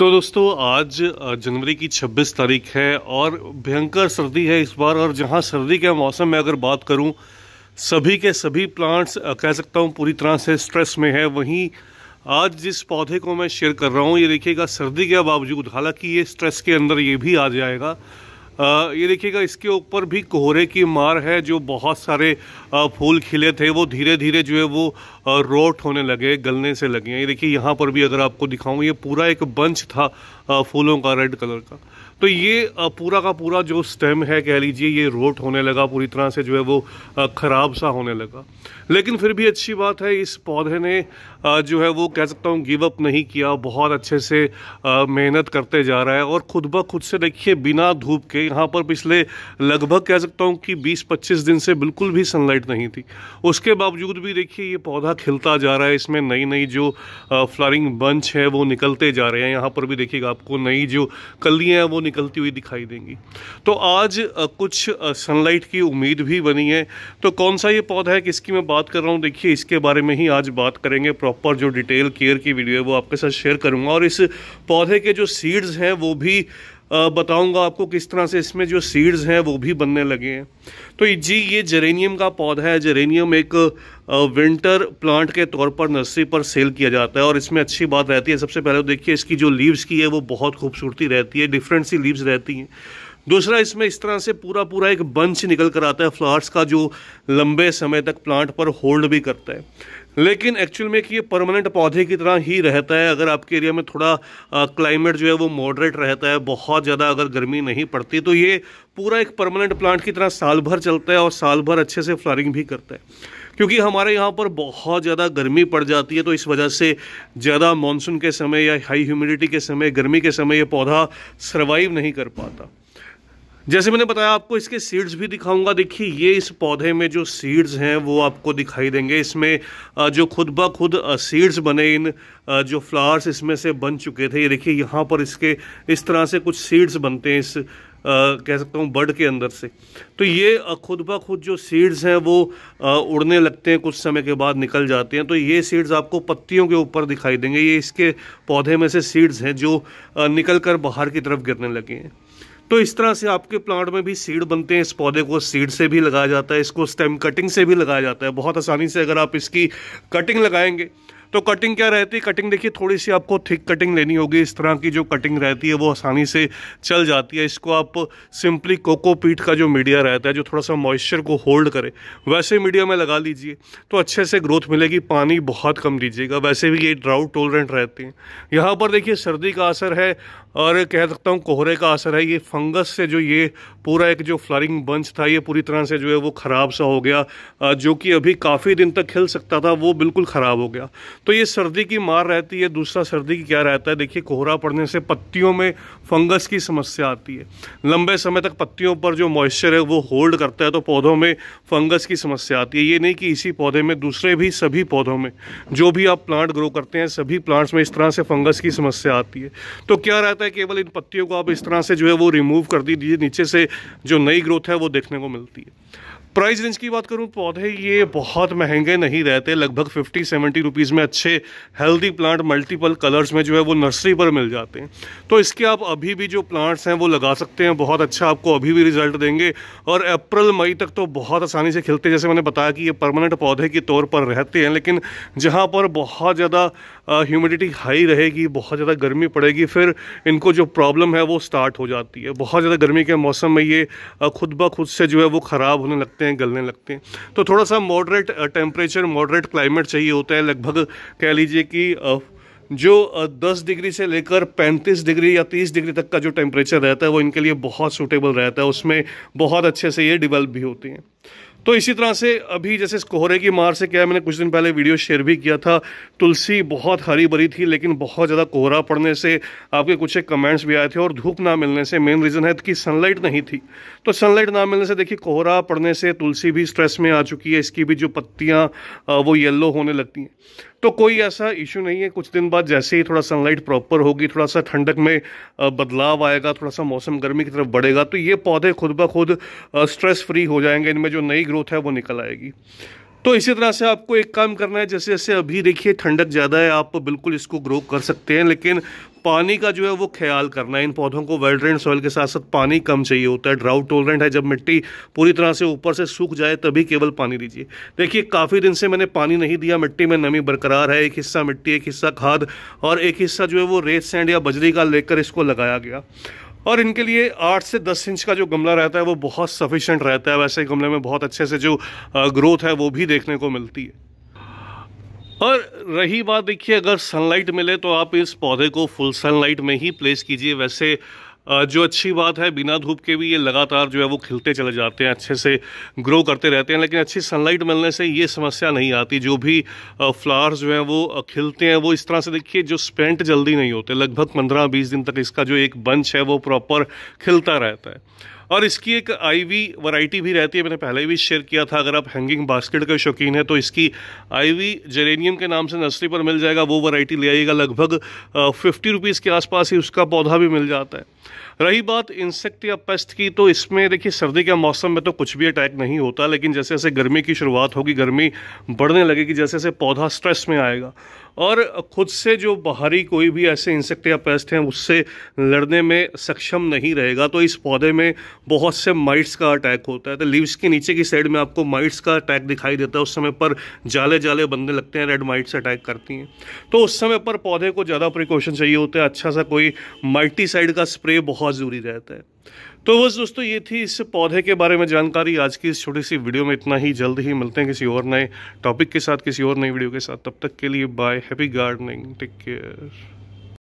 तो दोस्तों आज जनवरी की 26 तारीख है और भयंकर सर्दी है इस बार और जहां सर्दी के मौसम में अगर बात करूं सभी के सभी प्लांट्स कह सकता हूं पूरी तरह से स्ट्रेस में है वहीं आज जिस पौधे को मैं शेयर कर रहा हूं ये देखिएगा सर्दी के बावजूद हालांकि ये स्ट्रेस के अंदर ये भी आ जाएगा ये देखिएगा इसके ऊपर भी कोहरे की मार है जो बहुत सारे फूल खिले थे वो धीरे धीरे जो है वो रोट होने लगे गलने से लगे हैं ये देखिए यहाँ पर भी अगर आपको दिखाऊँ ये पूरा एक बंच था फूलों का रेड कलर का तो ये पूरा का पूरा जो स्टेम है कह लीजिए ये रोट होने लगा पूरी तरह से जो है वो ख़राब सा होने लगा लेकिन फिर भी अच्छी बात है इस पौधे ने जो है वो कह सकता हूँ गिव अप नहीं किया बहुत अच्छे से मेहनत करते जा रहा है और खुद ब खुद से देखिए बिना धूप के यहाँ पर पिछले लगभग कह सकता हूँ कि 20-25 दिन से बिल्कुल भी सनलाइट नहीं थी उसके बावजूद भी देखिए ये पौधा खिलता जा रहा है इसमें नई नई जो फ्लारिंग बंच है वो निकलते जा रहे हैं यहाँ पर भी देखिएगा आपको नई जो कलियाँ हैं वो निकलती हुई दिखाई देंगी तो आज कुछ सनलाइट की उम्मीद भी बनी है तो कौन सा ये पौधा है किसकी मैं बात कर रहा हूँ देखिए इसके बारे में ही आज बात करेंगे प्रॉपर जो डिटेल केयर की वीडियो है वो आपके साथ शेयर करूँगा और इस पौधे के जो सीड्स हैं वो भी बताऊंगा आपको किस तरह से इसमें जो सीड्स हैं वो भी बनने लगे हैं तो जी ये जेरेनियम का पौधा है जेरेनियम एक विंटर प्लांट के तौर पर नर्सरी पर सेल किया जाता है और इसमें अच्छी बात रहती है सबसे पहले तो देखिए इसकी जो लीव्स की है वो बहुत खूबसूरती रहती है डिफरेंट सी लीव्स रहती हैं दूसरा इसमें इस तरह से पूरा पूरा एक बंच निकल कर आता है फ्लावर्स का जो लंबे समय तक प्लांट पर होल्ड भी करता है लेकिन एक्चुअल में कि ये परमानेंट पौधे की तरह ही रहता है अगर आपके एरिया में थोड़ा क्लाइमेट जो है वो मॉडरेट रहता है बहुत ज़्यादा अगर गर्मी नहीं पड़ती तो ये पूरा एक परमानेंट प्लांट की तरह साल भर चलता है और साल भर अच्छे से फ्लारिंग भी करता है क्योंकि हमारे यहाँ पर बहुत ज़्यादा गर्मी पड़ जाती है तो इस वजह से ज़्यादा मानसून के समय या हाई ह्यूमिडिटी के समय गर्मी के समय ये पौधा सर्वाइव नहीं कर पाता जैसे मैंने बताया आपको इसके सीड्स भी दिखाऊंगा देखिए ये इस पौधे में जो सीड्स हैं वो आपको दिखाई देंगे इसमें जो खुद ब खुद सीड्स बने इन जो फ्लावर्स इसमें से बन चुके थे ये देखिए यहाँ पर इसके इस तरह से कुछ सीड्स बनते हैं इस कह सकता हूँ बर्ड के अंदर से तो ये खुद ब खुद जो सीड्स हैं वो उड़ने लगते हैं कुछ समय के बाद निकल जाते हैं तो ये सीड्स आपको पत्तियों के ऊपर दिखाई देंगे ये इसके पौधे में से सीड्स हैं जो निकल कर बाहर की तरफ गिरने लगे हैं तो इस तरह से आपके प्लांट में भी सीड बनते हैं इस पौधे को सीड से भी लगाया जाता है इसको स्टेम कटिंग से भी लगाया जाता है बहुत आसानी से अगर आप इसकी कटिंग लगाएंगे तो कटिंग क्या रहती है कटिंग देखिए थोड़ी सी आपको थिक कटिंग लेनी होगी इस तरह की जो कटिंग रहती है वो आसानी से चल जाती है इसको आप सिंपली कोकोपीट का जो मीडिया रहता है जो थोड़ा सा मॉइस्चर को होल्ड करे वैसे मीडिया में लगा लीजिए तो अच्छे से ग्रोथ मिलेगी पानी बहुत कम दीजिएगा वैसे भी ये ड्राउट टोलरेंट रहती हैं यहाँ पर देखिए सर्दी का असर है और कह सकता हूँ कोहरे का असर है ये फंगस से जो ये पूरा एक जो फ्लारिंग बंच था ये पूरी तरह से जो है वो ख़राब सा हो गया जो कि अभी काफ़ी दिन तक खिल सकता था वो बिल्कुल ख़राब हो गया तो ये सर्दी की मार रहती है दूसरा सर्दी की क्या रहता है देखिए कोहरा पड़ने से पत्तियों में फंगस की समस्या आती है लंबे समय तक पत्तियों पर जो मॉइस्चर है वो होल्ड करता है तो पौधों में फंगस की समस्या आती है ये नहीं कि इसी पौधे में दूसरे भी सभी पौधों में जो भी आप प्लांट ग्रो करते हैं सभी प्लांट्स में इस तरह से फंगस की समस्या आती है तो क्या रहता है केवल इन पत्तियों को आप इस तरह से जो है वो रिमूव कर दीजिए नीचे से जो नई ग्रोथ है वो देखने को मिलती है प्राइस रेंज की बात करूं पौधे ये बहुत महंगे नहीं रहते लगभग 50 70 रुपीज़ में अच्छे हेल्दी प्लांट मल्टीपल कलर्स में जो है वो नर्सरी पर मिल जाते हैं तो इसके आप अभी भी जो प्लांट्स हैं वो लगा सकते हैं बहुत अच्छा आपको अभी भी रिजल्ट देंगे और अप्रैल मई तक तो बहुत आसानी से खिलते जैसे मैंने बताया कि ये परमानेंट पौधे के तौर पर रहते हैं लेकिन जहाँ पर बहुत ज़्यादा ह्यूमिडिटी हाई रहेगी बहुत ज़्यादा गर्मी पड़ेगी फिर इनको जो प्रॉब्लम है वो स्टार्ट हो जाती है बहुत ज़्यादा गर्मी के मौसम में ये खुद ब खुद से जो है वो ख़राब होने लगता लगते हैं गलने लगते हैं तो थोड़ा सा मॉडरेट टेम्परेचर मॉडरेट क्लाइमेट चाहिए होता है लगभग कह लीजिए कि uh, जो 10 uh, डिग्री से लेकर 35 डिग्री या 30 डिग्री तक का जो टेम्परेचर रहता है वो इनके लिए बहुत सूटेबल रहता है उसमें बहुत अच्छे से ये डिवेल्प भी होती हैं तो इसी तरह से अभी जैसे इस कोहरे की मार से क्या है मैंने कुछ दिन पहले वीडियो शेयर भी किया था तुलसी बहुत हरी भरी थी लेकिन बहुत ज़्यादा कोहरा पड़ने से आपके कुछ एक कमेंट्स भी आए थे और धूप ना मिलने से मेन रीज़न है कि सनलाइट नहीं थी तो सनलाइट ना मिलने से देखिए कोहरा पड़ने से तुलसी भी स्ट्रेस में आ चुकी है इसकी भी जो पत्तियाँ वो येल्लो होने लगती हैं तो कोई ऐसा इशू नहीं है कुछ दिन बाद जैसे ही थोड़ा सनलाइट प्रॉपर होगी थोड़ा सा ठंडक में बदलाव आएगा थोड़ा सा मौसम गर्मी की तरफ बढ़ेगा तो ये पौधे खुद ब खुद स्ट्रेस फ्री हो जाएंगे इनमें जो नई ग्रोथ है वो निकल आएगी तो इसी तरह से आपको एक काम करना है जैसे जैसे अभी देखिए ठंडक ज़्यादा है आप बिल्कुल इसको ग्रो कर सकते हैं लेकिन पानी का जो है वो ख्याल करना है इन पौधों को वेल ड्रेन सॉइल के साथ साथ पानी कम चाहिए होता है ड्राउट टोलरेंट है जब मिट्टी पूरी तरह से ऊपर से सूख जाए तभी केवल पानी दीजिए देखिए काफ़ी दिन से मैंने पानी नहीं दिया मिट्टी में नमी बरकरार है एक हिस्सा मिट्टी एक हिस्सा खाद और एक हिस्सा जो है वो रेत सैंड या बजरी का लेकर इसको लगाया गया और इनके लिए आठ से दस इंच का जो गमला रहता है वो बहुत सफिशेंट रहता है वैसे गमले में बहुत अच्छे से जो ग्रोथ है वो भी देखने को मिलती है और रही बात देखिए अगर सनलाइट मिले तो आप इस पौधे को फुल सनलाइट में ही प्लेस कीजिए वैसे जो अच्छी बात है बिना धूप के भी ये लगातार जो है वो खिलते चले जाते हैं अच्छे से ग्रो करते रहते हैं लेकिन अच्छी सनलाइट मिलने से ये समस्या नहीं आती जो भी फ्लावर्स जो हैं वो खिलते हैं वो इस तरह से देखिए जो स्पेंट जल्दी नहीं होते लगभग पंद्रह बीस दिन तक इसका जो एक बंच है वो प्रॉपर खिलता रहता है और इसकी एक आईवी वैरायटी भी रहती है मैंने पहले भी शेयर किया था अगर आप हैंगिंग बास्केट का शौकीन है तो इसकी आईवी जेरेनियम के नाम से नर्सरी पर मिल जाएगा वो वैरायटी ले आइएगा लगभग फिफ्टी रुपीज़ के आसपास ही उसका पौधा भी मिल जाता है रही बात इंसेक्ट या पेस्ट की तो इसमें देखिए सर्दी के मौसम में तो कुछ भी अटैक नहीं होता लेकिन जैसे जैसे गर्मी की शुरुआत होगी गर्मी बढ़ने लगेगी जैसे जैसे पौधा स्ट्रेस में आएगा और ख़ुद से जो बाहरी कोई भी ऐसे इंसेक्ट या पेस्ट हैं उससे लड़ने में सक्षम नहीं रहेगा तो इस पौधे में बहुत से माइट्स का अटैक होता है तो लीव्स के नीचे की साइड में आपको माइट्स का अटैक दिखाई देता है उस समय पर जाले जाले बंदे लगते हैं रेड माइट्स अटैक करती हैं तो उस समय पर पौधे को ज़्यादा प्रिकॉशन चाहिए होता है अच्छा सा कोई मल्टीसाइड का स्प्रे बहुत ज़रूरी रहता है तो बस दोस्तों ये थी इस पौधे के बारे में जानकारी आज की इस छोटी सी वीडियो में इतना ही जल्द ही मिलते हैं किसी और नए टॉपिक के साथ किसी और नई वीडियो के साथ तब तक के लिए bye happy gardening take care